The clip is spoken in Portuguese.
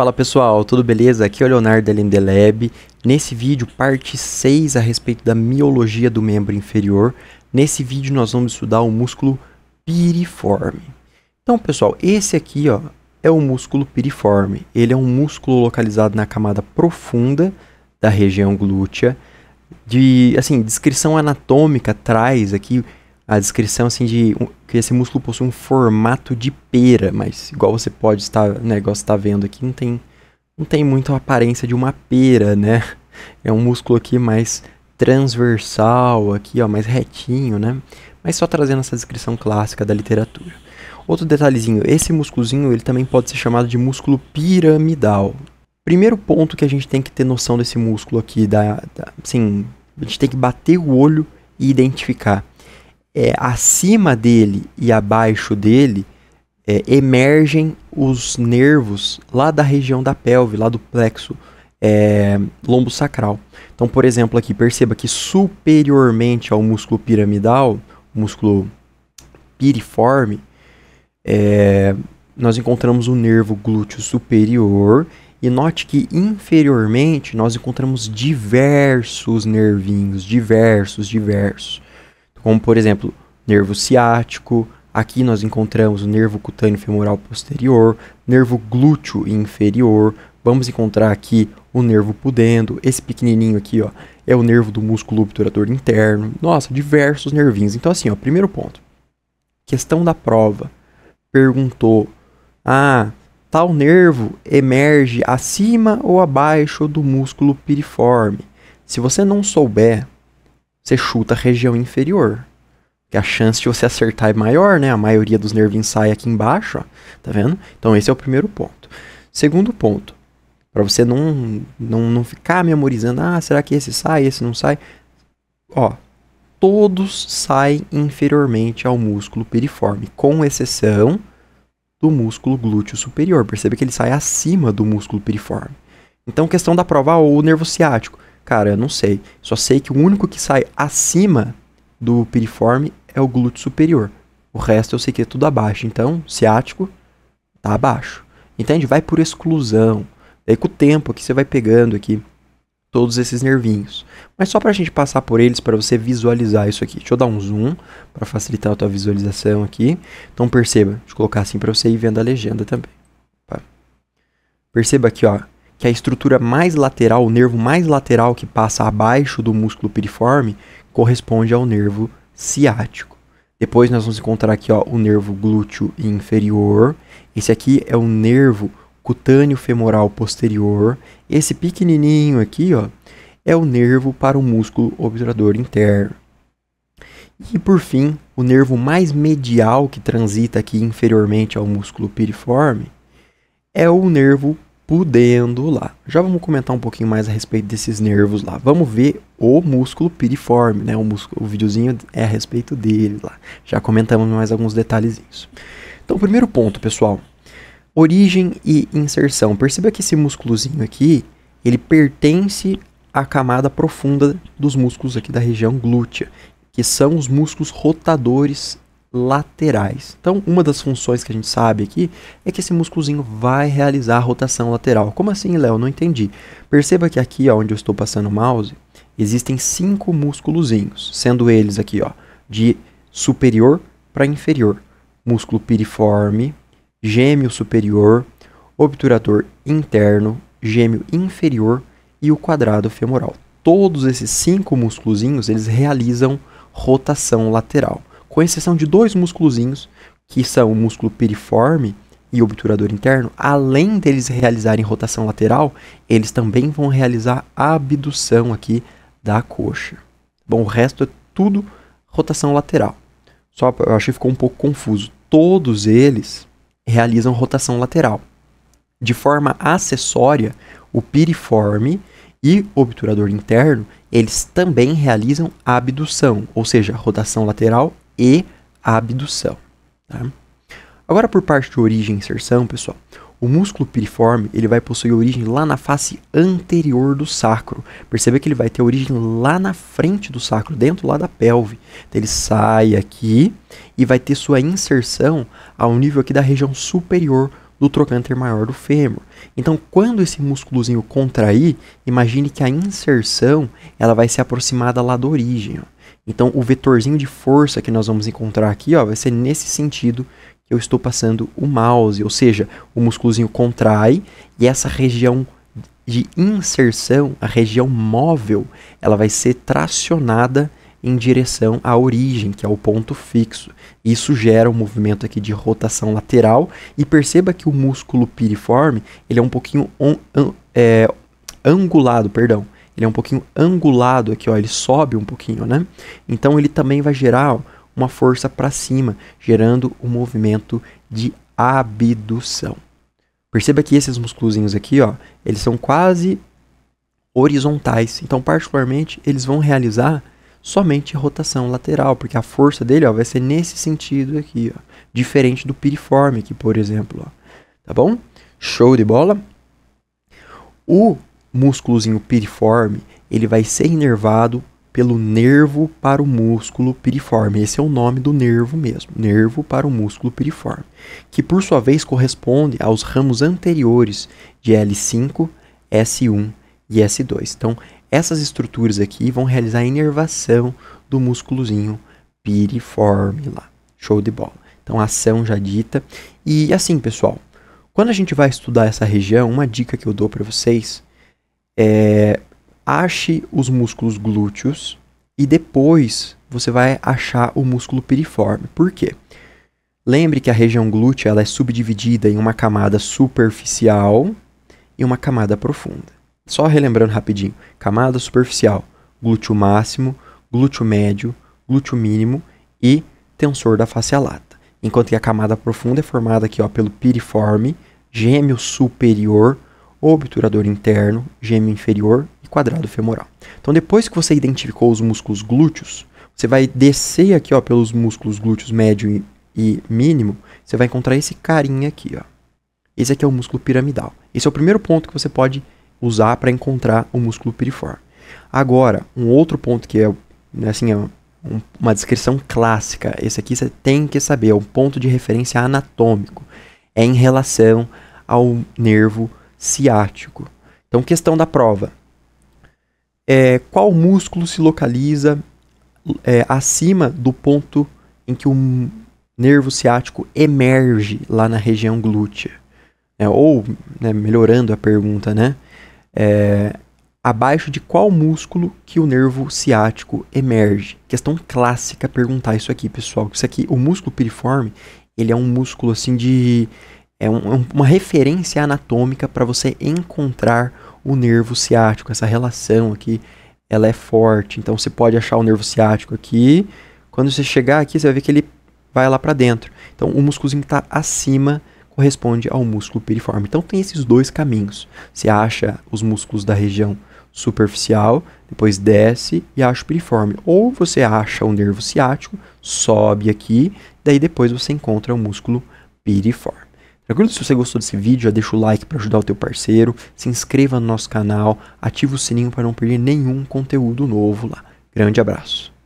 Fala pessoal, tudo beleza? Aqui é o Leonardo da Nesse vídeo, parte 6 a respeito da miologia do membro inferior. Nesse vídeo nós vamos estudar o músculo piriforme. Então pessoal, esse aqui ó, é o músculo piriforme. Ele é um músculo localizado na camada profunda da região glútea. De, assim, descrição anatômica traz aqui a descrição assim de um, que esse músculo possui um formato de pera, mas igual você pode estar, né, está vendo aqui, não tem não tem muito a aparência de uma pera, né? É um músculo aqui mais transversal aqui, ó, mais retinho, né? Mas só trazendo essa descrição clássica da literatura. Outro detalhezinho, esse músculozinho, ele também pode ser chamado de músculo piramidal. Primeiro ponto que a gente tem que ter noção desse músculo aqui, da, da assim, a gente tem que bater o olho e identificar é, acima dele e abaixo dele é, emergem os nervos lá da região da pelve, lá do plexo é, lombo sacral. Então, por exemplo, aqui perceba que superiormente ao músculo piramidal, músculo piriforme, é, nós encontramos o nervo glúteo superior e note que inferiormente nós encontramos diversos nervinhos, diversos, diversos como por exemplo, nervo ciático, aqui nós encontramos o nervo cutâneo femoral posterior, nervo glúteo inferior, vamos encontrar aqui o nervo pudendo, esse pequenininho aqui, ó, é o nervo do músculo obturador interno. Nossa, diversos nervinhos. Então assim, ó, primeiro ponto. Questão da prova. Perguntou: "Ah, tal nervo emerge acima ou abaixo do músculo piriforme?" Se você não souber você chuta a região inferior. Que a chance de você acertar é maior, né? A maioria dos nervinhos sai aqui embaixo, ó, tá vendo? Então esse é o primeiro ponto. Segundo ponto, para você não, não, não ficar memorizando, ah, será que esse sai, esse não sai? Ó, todos saem inferiormente ao músculo piriforme, com exceção do músculo glúteo superior. Perceba que ele sai acima do músculo piriforme. Então, questão da prova, ó, o nervo ciático. Cara, eu não sei. Só sei que o único que sai acima do piriforme é o glúteo superior. O resto eu sei que é tudo abaixo. Então, ciático tá abaixo. Entende? Vai por exclusão. Daí com o tempo aqui você vai pegando aqui todos esses nervinhos. Mas só para a gente passar por eles para você visualizar isso aqui. Deixa eu dar um zoom para facilitar a tua visualização aqui. Então perceba, deixa eu colocar assim para você ir vendo a legenda também. Perceba aqui, ó, que a estrutura mais lateral, o nervo mais lateral que passa abaixo do músculo piriforme, corresponde ao nervo ciático. Depois nós vamos encontrar aqui ó, o nervo glúteo inferior. Esse aqui é o nervo cutâneo femoral posterior. Esse pequenininho aqui ó, é o nervo para o músculo obturador interno. E por fim, o nervo mais medial que transita aqui inferiormente ao músculo piriforme é o nervo pudendo lá. Já vamos comentar um pouquinho mais a respeito desses nervos lá. Vamos ver o músculo piriforme, né? O, músculo, o videozinho é a respeito dele lá. Já comentamos mais alguns detalhezinhos. Então, primeiro ponto, pessoal. Origem e inserção. Perceba que esse músculozinho aqui, ele pertence à camada profunda dos músculos aqui da região glútea, que são os músculos rotadores laterais. Então, uma das funções que a gente sabe aqui é que esse músculozinho vai realizar a rotação lateral. Como assim, Léo? Não entendi. Perceba que aqui, ó, onde eu estou passando o mouse, existem cinco músculozinhos, sendo eles aqui, ó, de superior para inferior. Músculo piriforme, gêmeo superior, obturador interno, gêmeo inferior e o quadrado femoral. Todos esses cinco músculozinhos, eles realizam rotação lateral com exceção de dois músculos, que são o músculo piriforme e obturador interno, além deles realizarem rotação lateral, eles também vão realizar abdução aqui da coxa. Tá bom, o resto é tudo rotação lateral. Só eu achei que ficou um pouco confuso. Todos eles realizam rotação lateral. De forma acessória, o piriforme e obturador interno, eles também realizam abdução, ou seja, rotação lateral e a abdução. Tá? Agora, por parte de origem e inserção, pessoal, o músculo piriforme ele vai possuir origem lá na face anterior do sacro. Perceba que ele vai ter origem lá na frente do sacro, dentro lá da pelve. Então, ele sai aqui e vai ter sua inserção ao nível aqui da região superior do trocânter maior do fêmur. Então, quando esse músculozinho contrair, imagine que a inserção ela vai ser aproximada lá da origem. Ó. Então, o vetorzinho de força que nós vamos encontrar aqui ó, vai ser nesse sentido que eu estou passando o mouse, ou seja, o músculozinho contrai e essa região de inserção, a região móvel, ela vai ser tracionada em direção à origem, que é o ponto fixo. Isso gera um movimento aqui de rotação lateral e perceba que o músculo piriforme ele é um pouquinho on, é, angulado, perdão ele é um pouquinho angulado aqui, ó, ele sobe um pouquinho, né? Então ele também vai gerar uma força para cima, gerando o um movimento de abdução. Perceba que esses musculozinhos aqui, ó, eles são quase horizontais. Então, particularmente, eles vão realizar somente rotação lateral, porque a força dele ó, vai ser nesse sentido aqui, ó, diferente do piriforme aqui, por exemplo. Ó. Tá bom? Show de bola! O músculozinho piriforme, ele vai ser inervado pelo nervo para o músculo piriforme. Esse é o nome do nervo mesmo, nervo para o músculo piriforme, que por sua vez corresponde aos ramos anteriores de L5, S1 e S2. Então, essas estruturas aqui vão realizar a inervação do músculozinho piriforme lá. Show de bola. Então, ação já dita. E assim, pessoal, quando a gente vai estudar essa região, uma dica que eu dou para vocês é, ache os músculos glúteos e depois você vai achar o músculo piriforme. Por quê? Lembre que a região glútea ela é subdividida em uma camada superficial e uma camada profunda. Só relembrando rapidinho: camada superficial, glúteo máximo, glúteo médio, glúteo mínimo e tensor da face lata. Enquanto que a camada profunda é formada aqui ó, pelo piriforme, gêmeo superior, obturador interno, gêmeo inferior e quadrado femoral. Então, depois que você identificou os músculos glúteos, você vai descer aqui ó, pelos músculos glúteos médio e, e mínimo, você vai encontrar esse carinha aqui. Ó. Esse aqui é o músculo piramidal. Esse é o primeiro ponto que você pode usar para encontrar o músculo piriforme. Agora, um outro ponto que é, né, assim, é uma descrição clássica, esse aqui você tem que saber, é um ponto de referência anatômico, é em relação ao nervo ciático. Então, questão da prova. É, qual músculo se localiza é, acima do ponto em que o nervo ciático emerge lá na região glútea? É, ou, né, melhorando a pergunta, né? É, abaixo de qual músculo que o nervo ciático emerge? Questão clássica perguntar isso aqui, pessoal. Isso aqui, o músculo piriforme, ele é um músculo assim de é, é um, uma referência anatômica para você encontrar o nervo ciático. Essa relação aqui, ela é forte. Então você pode achar o nervo ciático aqui. Quando você chegar aqui, você vai ver que ele vai lá para dentro. Então o músculozinho que está acima corresponde ao músculo piriforme. Então tem esses dois caminhos. Você acha os músculos da região superficial, depois desce e acha o piriforme. Ou você acha o nervo ciático, sobe aqui, daí depois você encontra o músculo piriforme agora Se você gostou desse vídeo, já deixa o like para ajudar o teu parceiro, se inscreva no nosso canal, ativa o sininho para não perder nenhum conteúdo novo lá. Grande abraço.